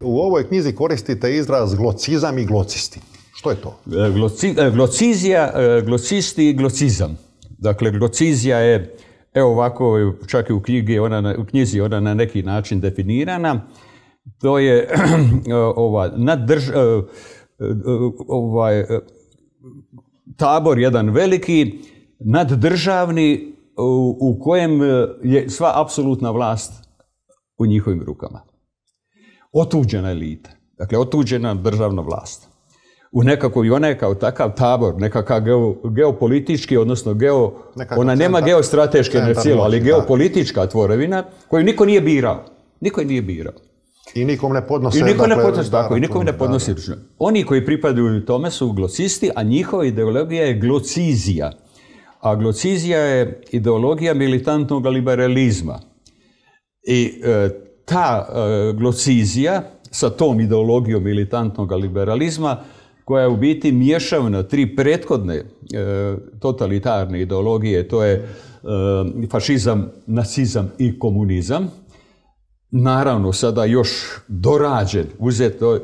U ovoj knjizi koristite izraz glocizam i glocisti. Što je to? E, e, glocizija, e, glocisti i glocizam. Dakle, glocizija je, evo ovako, ovaj, čak i u, knjizi ona, u knjizi ona na neki način definirana. To je ovaj, tabor jedan veliki, naddržavni, u kojem je sva apsolutna vlast u njihovim rukama otuđena elita, dakle otuđena državna vlast. U nekakvu, i ona je kao takav tabor, nekakav geopolitički, odnosno geo, ona nema geostrateške ali geopolitička tvorevina koju niko nije birao. Niko je nije birao. I nikom ne podnose. I nikom ne dakle, podnose, tako, i nikom ne podnose. Oni koji pripadaju tome su glocisti, a njihova ideologija je glocizija. A glocizija je ideologija militantnog liberalizma. I e, ta e, glocizija sa tom ideologijom militantnog liberalizma koja je u biti na tri prethodne e, totalitarne ideologije, to je e, fašizam, nacizam i komunizam. Naravno, sada još dorađen,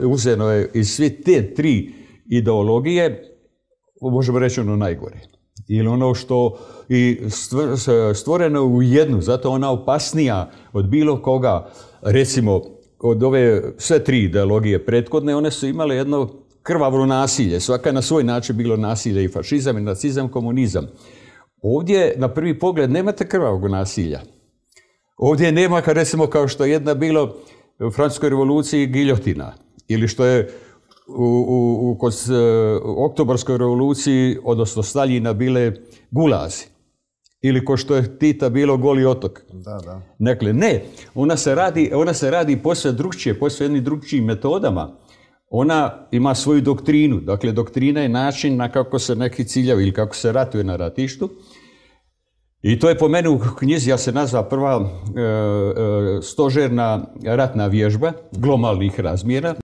uzeno je iz sve te tri ideologije, možemo reći ono najgore ili ono što i stvoreno u jednu, zato ona opasnija od bilo koga, recimo od ove sve tri ideologije prethodne, one su imale jedno krvavno nasilje, svaka na svoj način bilo nasilje i fašizam i nacizam, komunizam. Ovdje na prvi pogled nemate krvavog nasilja. Ovdje nema, recimo, kao što je jedna bilo u Francuskoj revoluciji giljotina ili što je u, u, kod e, oktobarskoj revoluciji, odnosno Staljina, bile gulazi. Ili ko što je Tita bilo goli otok. Da, da. Dakle, ne. Ona se radi, ona se radi posve drugčije, posve jednim drugčijim metodama. Ona ima svoju doktrinu. Dakle, doktrina je način na kako se neki ciljavi ili kako se ratuje na ratištu. I to je po meni u knjizi, ja se nazva prva e, e, stožerna ratna vježba glomalnih razmjera.